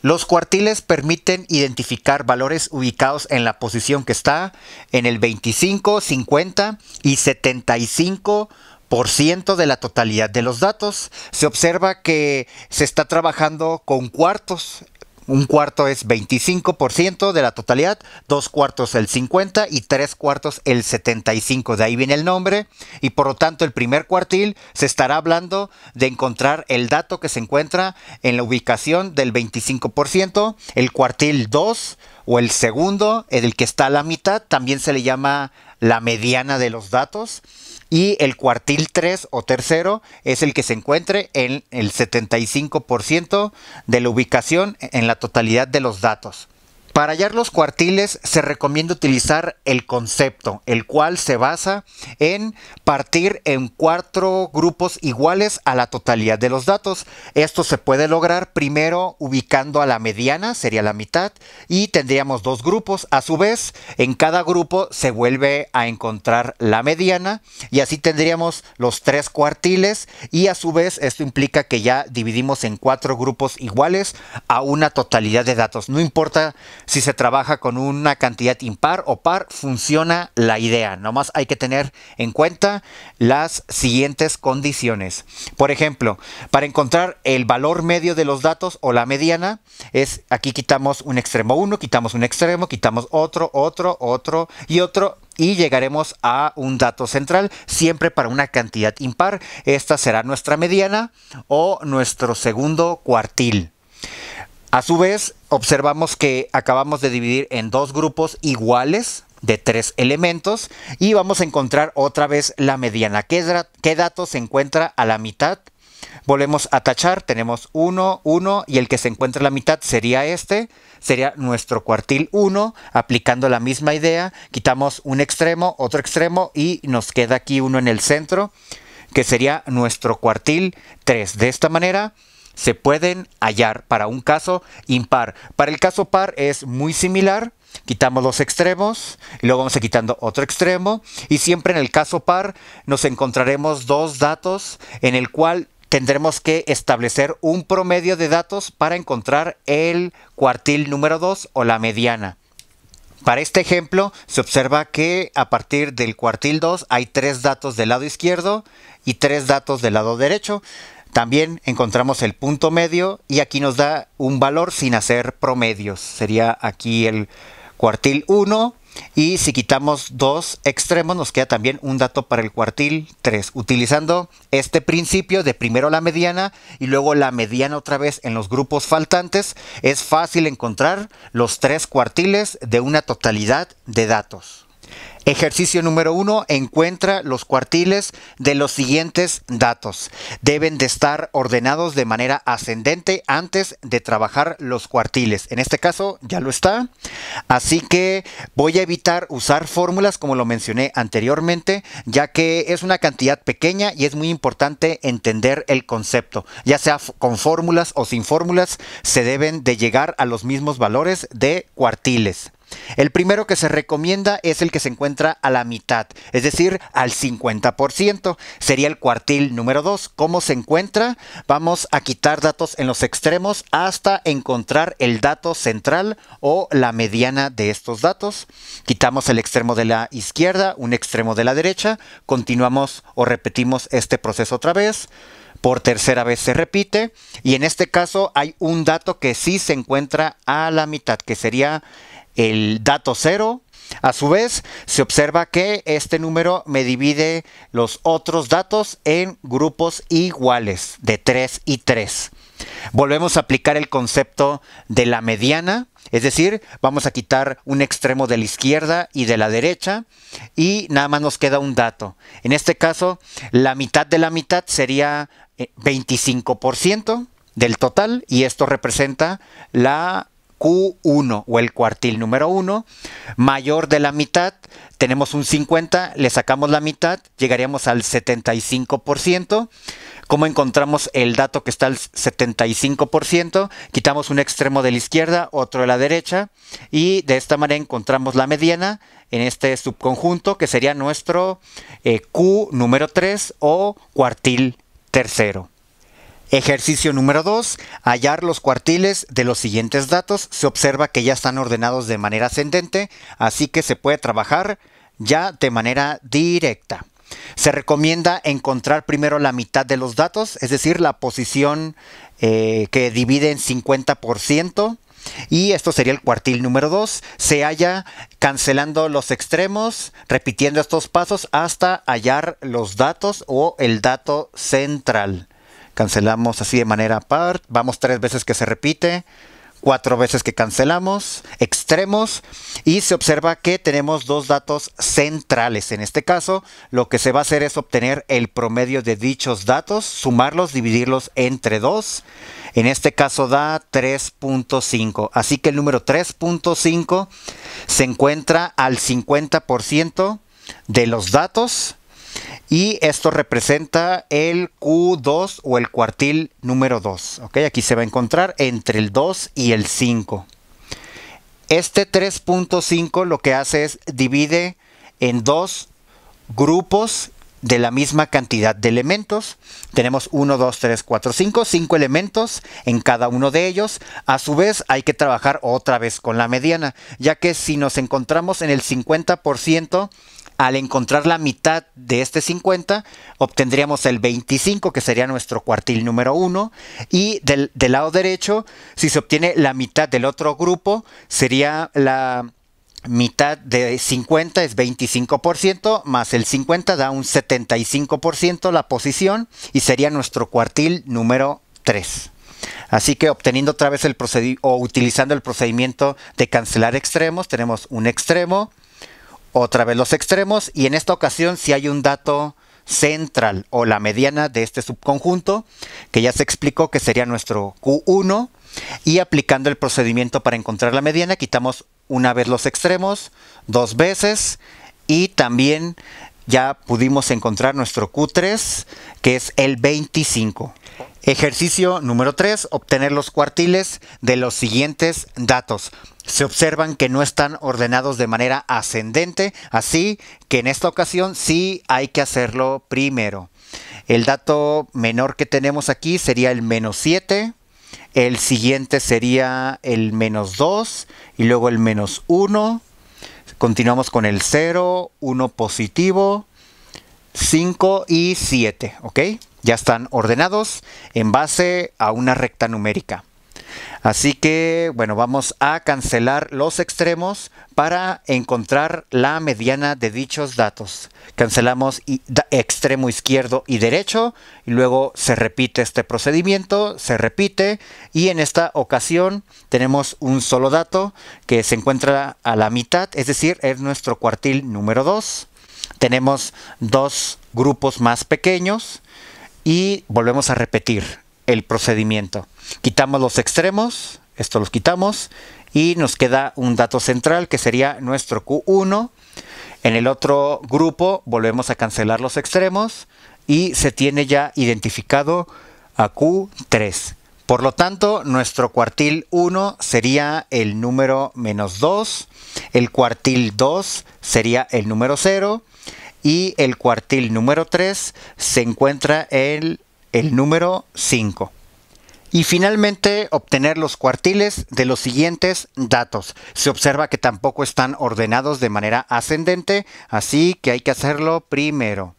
Los cuartiles permiten identificar valores ubicados en la posición que está, en el 25, 50 y 75 de la totalidad de los datos. Se observa que se está trabajando con cuartos un cuarto es 25% de la totalidad, dos cuartos el 50 y tres cuartos el 75. De ahí viene el nombre y por lo tanto el primer cuartil se estará hablando de encontrar el dato que se encuentra en la ubicación del 25%, el cuartil 2 o el segundo, el que está a la mitad, también se le llama la mediana de los datos. Y el cuartil 3 o tercero es el que se encuentre en el 75% de la ubicación en la totalidad de los datos. Para hallar los cuartiles se recomienda utilizar el concepto, el cual se basa en partir en cuatro grupos iguales a la totalidad de los datos. Esto se puede lograr primero ubicando a la mediana, sería la mitad, y tendríamos dos grupos. A su vez, en cada grupo se vuelve a encontrar la mediana y así tendríamos los tres cuartiles y a su vez esto implica que ya dividimos en cuatro grupos iguales a una totalidad de datos. No importa si se trabaja con una cantidad impar o par, funciona la idea. Nomás hay que tener en cuenta las siguientes condiciones. Por ejemplo, para encontrar el valor medio de los datos o la mediana, es aquí quitamos un extremo 1, quitamos un extremo, quitamos otro, otro, otro y otro y llegaremos a un dato central siempre para una cantidad impar. Esta será nuestra mediana o nuestro segundo cuartil. A su vez, observamos que acabamos de dividir en dos grupos iguales de tres elementos y vamos a encontrar otra vez la mediana. ¿Qué, dato se encuentra a la mitad? Volvemos a tachar, tenemos 1, 1 y el que se encuentra a la mitad sería este, sería nuestro cuartil 1, aplicando la misma idea, quitamos un extremo, otro extremo y nos queda aquí uno en el centro, que sería nuestro cuartil 3. De esta manera se pueden hallar para un caso impar. Para el caso par es muy similar, quitamos los extremos luego vamos a quitando otro extremo y siempre en el caso par nos encontraremos dos datos en el cual tendremos que establecer un promedio de datos para encontrar el cuartil número 2 o la mediana. Para este ejemplo se observa que a partir del cuartil 2 hay tres datos del lado izquierdo y tres datos del lado derecho. También encontramos el punto medio y aquí nos da un valor sin hacer promedios. Sería aquí el cuartil 1 y si quitamos dos extremos nos queda también un dato para el cuartil 3. Utilizando este principio de primero la mediana y luego la mediana otra vez en los grupos faltantes es fácil encontrar los tres cuartiles de una totalidad de datos. Ejercicio número uno, encuentra los cuartiles de los siguientes datos. Deben de estar ordenados de manera ascendente antes de trabajar los cuartiles. En este caso ya lo está. Así que voy a evitar usar fórmulas como lo mencioné anteriormente, ya que es una cantidad pequeña y es muy importante entender el concepto. Ya sea con fórmulas o sin fórmulas, se deben de llegar a los mismos valores de cuartiles. El primero que se recomienda es el que se encuentra a la mitad, es decir, al 50%. Sería el cuartil número 2. ¿Cómo se encuentra? Vamos a quitar datos en los extremos hasta encontrar el dato central o la mediana de estos datos. Quitamos el extremo de la izquierda, un extremo de la derecha. Continuamos o repetimos este proceso otra vez por tercera vez se repite y en este caso hay un dato que sí se encuentra a la mitad, que sería el dato cero, A su vez, se observa que este número me divide los otros datos en grupos iguales de 3 y 3. Volvemos a aplicar el concepto de la mediana, es decir, vamos a quitar un extremo de la izquierda y de la derecha y nada más nos queda un dato. En este caso, la mitad de la mitad sería 25% eh, del total y esto representa la Q1 o el cuartil número 1 mayor de la mitad, tenemos un 50, le sacamos la mitad, llegaríamos al 75%. ¿Cómo encontramos el dato que está al 75%? Quitamos un extremo de la izquierda, otro de la derecha y de esta manera encontramos la mediana en este subconjunto que sería nuestro eh, Q número 3 o cuartil tercero. Ejercicio número 2. Hallar los cuartiles de los siguientes datos. Se observa que ya están ordenados de manera ascendente, así que se puede trabajar ya de manera directa. Se recomienda encontrar primero la mitad de los datos, es decir, la posición eh, que divide en 50%. Y esto sería el cuartil número 2. Se halla cancelando los extremos, repitiendo estos pasos hasta hallar los datos o el dato central cancelamos así de manera apart. vamos tres veces que se repite, cuatro veces que cancelamos, extremos, y se observa que tenemos dos datos centrales. En este caso, lo que se va a hacer es obtener el promedio de dichos datos, sumarlos, dividirlos entre dos. En este caso da 3.5. Así que el número 3.5 se encuentra al 50% de los datos y esto representa el Q2 o el cuartil número 2. Aquí se va a encontrar entre el 2 y el 5. Este 3.5 lo que hace es divide en dos grupos de la misma cantidad de elementos. Tenemos 1, 2, 3, 4, 5, 5 elementos en cada uno de ellos. A su vez hay que trabajar otra vez con la mediana, ya que si nos encontramos en el 50%, al encontrar la mitad de este 50, obtendríamos el 25, que sería nuestro cuartil número 1. Y del, lado derecho, si se obtiene la mitad del otro grupo, sería la, mitad de 50 es 25%, más el 50 da un 75% la posición y sería nuestro cuartil número 3. Así que obteniendo otra vez el procedimiento o utilizando el procedimiento de cancelar extremos, tenemos un extremo, otra vez los extremos y en esta ocasión si hay un dato central o la mediana de este subconjunto que ya se explicó que sería nuestro Q1 y aplicando el procedimiento para encontrar la mediana quitamos una vez los extremos dos veces y también ya pudimos encontrar nuestro Q3 que es el 25 Ejercicio número 3. Obtener los cuartiles de los siguientes datos. Se observan que no están ordenados de manera ascendente, así que en esta ocasión sí hay que hacerlo primero. El dato menor que tenemos aquí sería el menos 7. El siguiente sería el menos 2 y luego el menos 1. Continuamos con el 0, 1 positivo, 5 y 7, ¿ok? ya están ordenados en base a una recta numérica. Así que, bueno, vamos a cancelar los extremos para encontrar la mediana de dichos datos. Cancelamos extremo izquierdo y derecho y luego se repite este procedimiento, se repite y en esta ocasión tenemos un solo dato que se encuentra a la mitad, es decir, es nuestro cuartil número 2. Tenemos dos grupos más pequeños y volvemos a repetir el procedimiento. Quitamos los extremos, esto los quitamos y nos queda un dato central que sería nuestro Q1. En el otro grupo volvemos a cancelar los extremos y se tiene ya identificado a Q3. Por lo tanto, nuestro cuartil 1 sería el número menos 2, el cuartil 2 sería el número 0, y el cuartil número 3 se encuentra en el número 5. Y finalmente obtener los cuartiles de los siguientes datos. Se observa que tampoco están ordenados de manera ascendente, así que hay que hacerlo primero.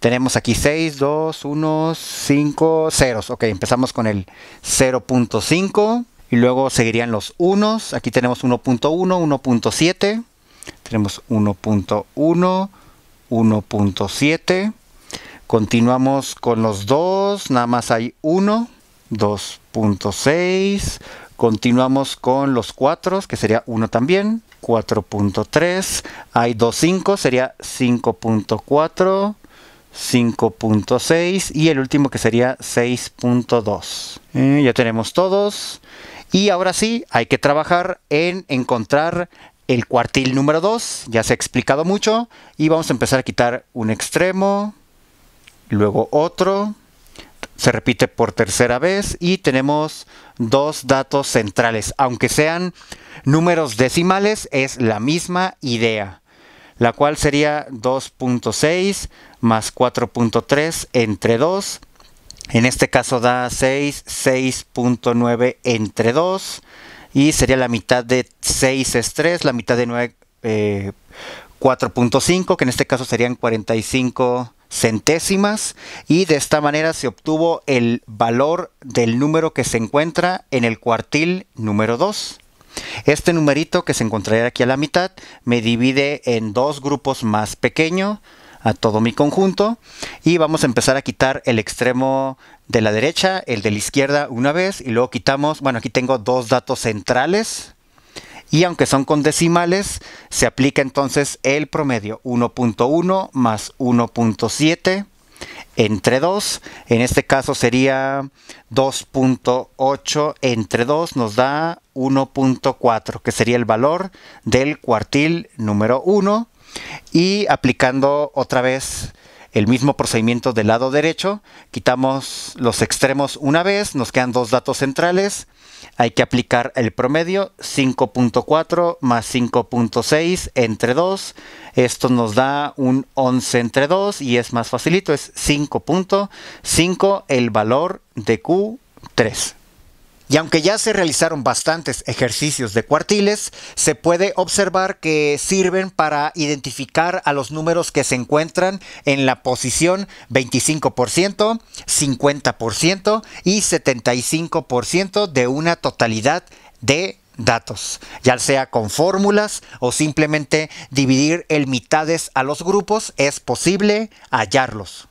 Tenemos aquí 6, 2, 1, 5 ceros. Ok, empezamos con el 0.5 y luego seguirían los unos. Aquí tenemos 1.1, 1.7, tenemos 1.1. 1.7. Continuamos con los 2, nada más hay 1, 2.6. Continuamos con los 4, que sería 1 también, 4.3. Hay 2.5, sería 5.4. 5.6 y el último que sería 6.2. Eh, ya tenemos todos. Y ahora sí, hay que trabajar en encontrar el cuartil número 2, ya se ha explicado mucho, y vamos a empezar a quitar un extremo, luego otro, se repite por tercera vez y tenemos dos datos centrales, aunque sean números decimales, es la misma idea, la cual sería 2.6 más 4.3 entre 2, en este caso da 6, 6.9 entre 2, y sería la mitad de 6 es 3, la mitad de 9 eh, 4.5, que en este caso serían 45 centésimas y de esta manera se obtuvo el valor del número que se encuentra en el cuartil número 2. Este numerito que se encontraría aquí a la mitad me divide en dos grupos más pequeños a todo mi conjunto y vamos a empezar a quitar el extremo de la derecha, el de la izquierda una vez y luego quitamos, bueno aquí tengo dos datos centrales y aunque son con decimales se aplica entonces el promedio 1.1 más 1.7 entre 2, en este caso sería 2.8 entre 2 nos da 1.4, que sería el valor del cuartil número 1 y aplicando otra vez el mismo procedimiento del lado derecho, quitamos los extremos una vez, nos quedan dos datos centrales, hay que aplicar el promedio 5.4 más 5.6 entre 2, esto nos da un 11 entre 2 y es más facilito, es 5.5 el valor de Q3. Y aunque ya se realizaron bastantes ejercicios de cuartiles, se puede observar que sirven para identificar a los números que se encuentran en la posición 25%, 50% y 75% de una totalidad de datos, ya sea con fórmulas o simplemente dividir en mitades a los grupos, es posible hallarlos.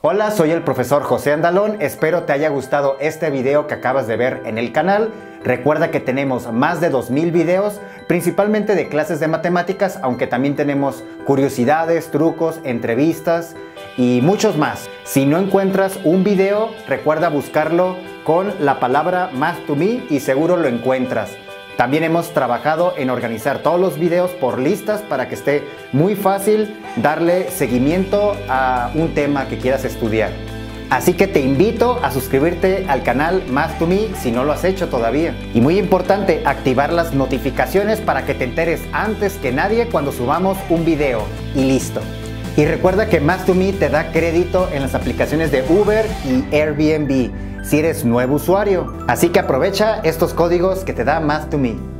Hola, soy el profesor José Andalón, espero te haya gustado este video que acabas de ver en el canal. Recuerda que tenemos más de 2.000 videos, principalmente de clases de matemáticas, aunque también tenemos curiosidades, trucos, entrevistas y muchos más. Si no encuentras un video, recuerda buscarlo con la palabra más to me y seguro lo encuentras. También hemos trabajado en organizar todos los videos por listas para que esté muy fácil darle seguimiento a un tema que quieras estudiar. Así que te invito a suscribirte al canal Más to Me si no lo has hecho todavía. Y muy importante, activar las notificaciones para que te enteres antes que nadie cuando subamos un video. Y listo. Y recuerda que Más Me te da crédito en las aplicaciones de Uber y Airbnb si eres nuevo usuario. Así que aprovecha estos códigos que te da Más Me.